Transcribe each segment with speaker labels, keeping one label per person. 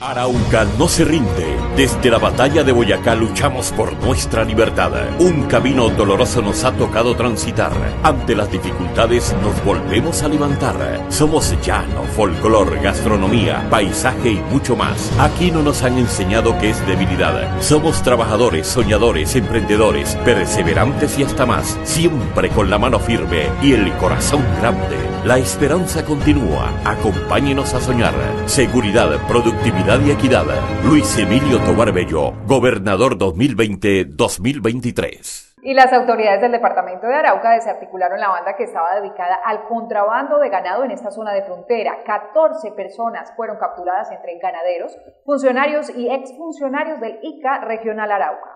Speaker 1: Arauca no se rinde. Desde la batalla de Boyacá luchamos por nuestra libertad. Un camino doloroso nos ha tocado transitar. Ante las dificultades nos volvemos a levantar. Somos llano, folclor, gastronomía, paisaje y mucho más. Aquí no nos han enseñado que es debilidad. Somos trabajadores, soñadores, emprendedores, perseverantes y hasta más. Siempre con la mano firme y el corazón grande. La esperanza continúa. Acompáñenos a soñar. Seguridad, productividad y equidad. Luis Emilio Tobar Bello, gobernador 2020-2023. Y las autoridades del departamento de Arauca desarticularon la banda que estaba dedicada al contrabando de ganado en esta zona de frontera. 14 personas fueron capturadas entre ganaderos, funcionarios y exfuncionarios del ICA Regional Arauca.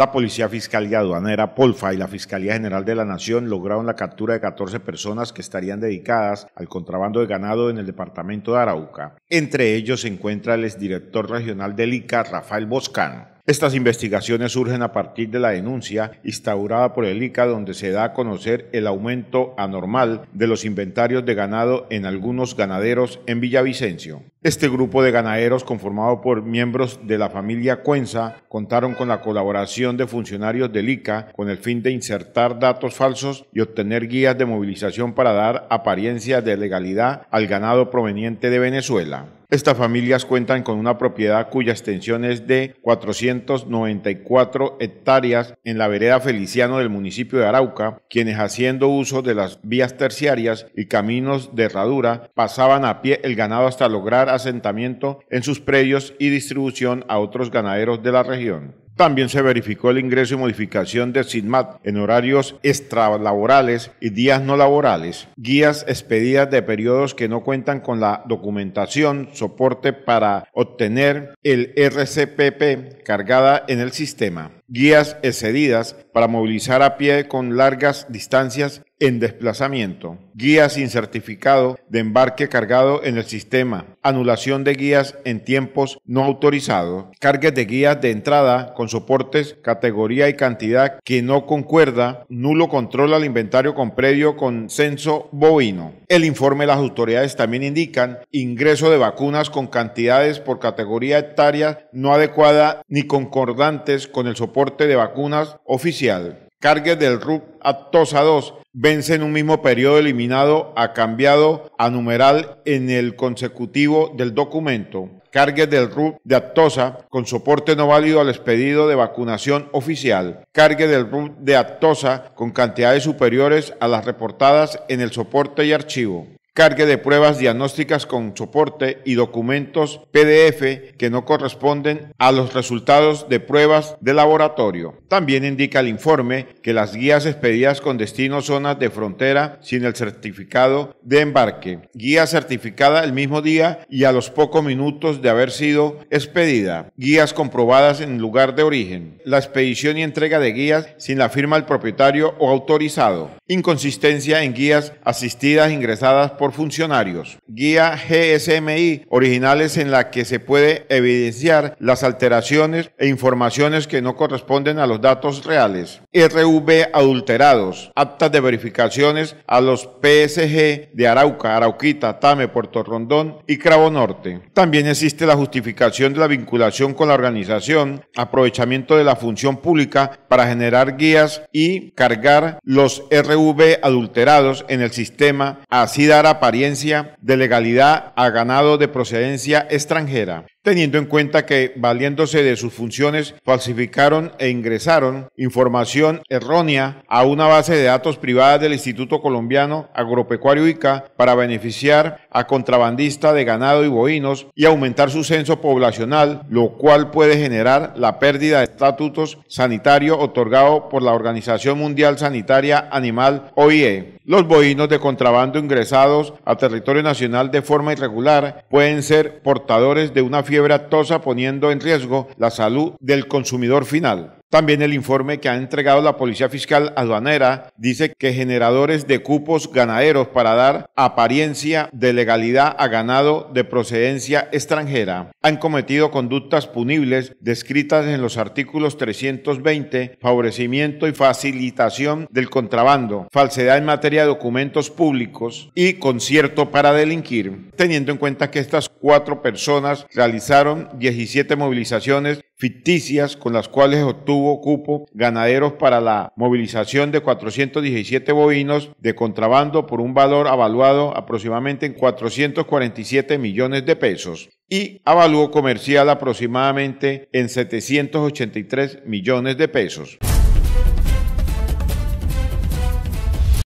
Speaker 2: La Policía Fiscal y Aduanera Polfa y la Fiscalía General de la Nación lograron la captura de 14 personas que estarían dedicadas al contrabando de ganado en el departamento de Arauca. Entre ellos se encuentra el exdirector regional del ICA, Rafael Boscán. Estas investigaciones surgen a partir de la denuncia instaurada por el ICA donde se da a conocer el aumento anormal de los inventarios de ganado en algunos ganaderos en Villavicencio. Este grupo de ganaderos conformado por miembros de la familia Cuenza contaron con la colaboración de funcionarios del ICA con el fin de insertar datos falsos y obtener guías de movilización para dar apariencia de legalidad al ganado proveniente de Venezuela. Estas familias cuentan con una propiedad cuya extensión es de 494 hectáreas en la vereda Feliciano del municipio de Arauca, quienes haciendo uso de las vías terciarias y caminos de herradura pasaban a pie el ganado hasta lograr asentamiento en sus predios y distribución a otros ganaderos de la región. También se verificó el ingreso y modificación de SIDMAT en horarios extralaborales y días no laborales, guías expedidas de periodos que no cuentan con la documentación, soporte para obtener el RCPP cargada en el sistema, guías excedidas para movilizar a pie con largas distancias en desplazamiento, guías sin certificado de embarque cargado en el sistema, anulación de guías en tiempos no autorizados, cargas de guías de entrada con soportes, categoría y cantidad que no concuerda, nulo control al inventario con previo consenso bovino. El informe de las autoridades también indican ingreso de vacunas con cantidades por categoría hectárea no adecuada ni concordantes con el soporte de vacunas oficial Cargue del RUB Actosa 2 vence en un mismo periodo eliminado a cambiado a numeral en el consecutivo del documento. Cargue del RUB de actosa con soporte no válido al expedido de vacunación oficial. Cargue del RUP de actosa con cantidades superiores a las reportadas en el soporte y archivo cargue de pruebas diagnósticas con soporte y documentos PDF que no corresponden a los resultados de pruebas de laboratorio. También indica el informe que las guías expedidas con destino zonas de frontera sin el certificado de embarque, guía certificada el mismo día y a los pocos minutos de haber sido expedida, guías comprobadas en lugar de origen, la expedición y entrega de guías sin la firma del propietario o autorizado, inconsistencia en guías asistidas ingresadas por funcionarios, guía GSMI, originales en la que se puede evidenciar las alteraciones e informaciones que no corresponden a los datos reales, RV adulterados, actas de verificaciones a los PSG de Arauca, Arauquita, Tame, Puerto Rondón y Cravo Norte. También existe la justificación de la vinculación con la organización, aprovechamiento de la función pública para generar guías y cargar los RV adulterados en el sistema, así dará apariencia de legalidad a ganado de procedencia extranjera teniendo en cuenta que, valiéndose de sus funciones, falsificaron e ingresaron información errónea a una base de datos privada del Instituto Colombiano Agropecuario ICA para beneficiar a contrabandistas de ganado y bovinos y aumentar su censo poblacional, lo cual puede generar la pérdida de estatutos sanitarios otorgado por la Organización Mundial Sanitaria Animal OIE. Los bovinos de contrabando ingresados a territorio nacional de forma irregular pueden ser portadores de una fiebre actosa poniendo en riesgo la salud del consumidor final. También el informe que ha entregado la Policía Fiscal Aduanera dice que generadores de cupos ganaderos para dar apariencia de legalidad a ganado de procedencia extranjera han cometido conductas punibles descritas en los artículos 320, favorecimiento y facilitación del contrabando, falsedad en materia de documentos públicos y concierto para delinquir, teniendo en cuenta que estas cuatro personas realizaron 17 movilizaciones ficticias con las cuales obtuvo cupo ganaderos para la movilización de 417 bovinos de contrabando por un valor avaluado aproximadamente en 447 millones de pesos y avalúo comercial aproximadamente en 783 millones de pesos.